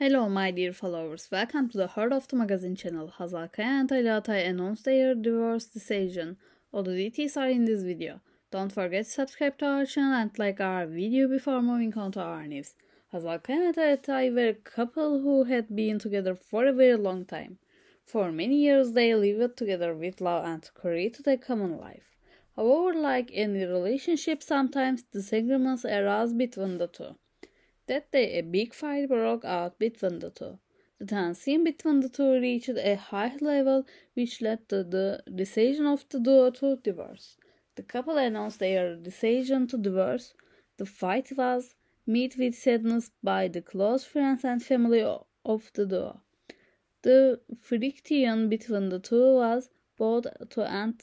Hello my dear followers, welcome to the Heart of the Magazine channel. Hazalkaya and Aliatay announced their divorce decision. All the details are in this video. Don't forget to subscribe to our channel and like our video before moving on to our news. Hazalkaya and Aliatay were a couple who had been together for a very long time. For many years they lived together with love and created a common life. However, like any relationship, sometimes disagreements arise between the two. That day a big fight broke out between the two. The tension between the two reached a high level which led to the decision of the duo to divorce. The couple announced their decision to divorce. The fight was met with sadness by the close friends and family of the duo. The friction between the two was brought to an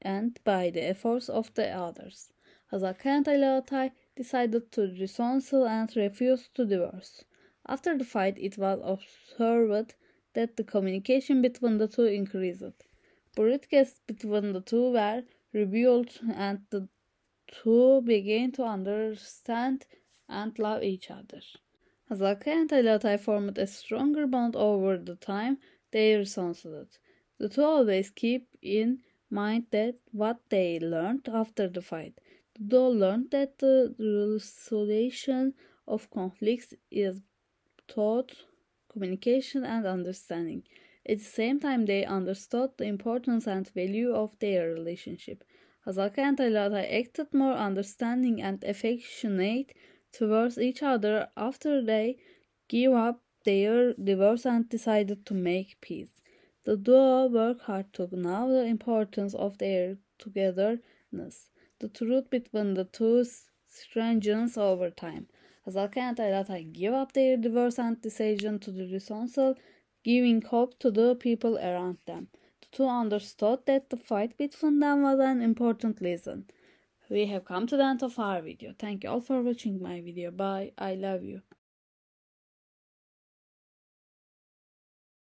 end by the efforts of the others. Hazaka and Alaotai decided to reconcile and refused to divorce. After the fight, it was observed that the communication between the two increased. Broadcasts between the two were rebuilt, and the two began to understand and love each other. Azaka and Alatai formed a stronger bond over the time they reconciled. The two always keep in mind that what they learned after the fight Though learned that uh, the resolution of conflicts is thought, communication and understanding. At the same time, they understood the importance and value of their relationship. Hazaka and Alada acted more understanding and affectionate towards each other after they gave up their divorce and decided to make peace. The duo worked hard to know the importance of their togetherness the truth between the two strangers over time. tell, that I give up their divorce and decision to the council, giving hope to the people around them. The two understood that the fight between them was an important lesson. We have come to the end of our video. Thank you all for watching my video. Bye. I love you.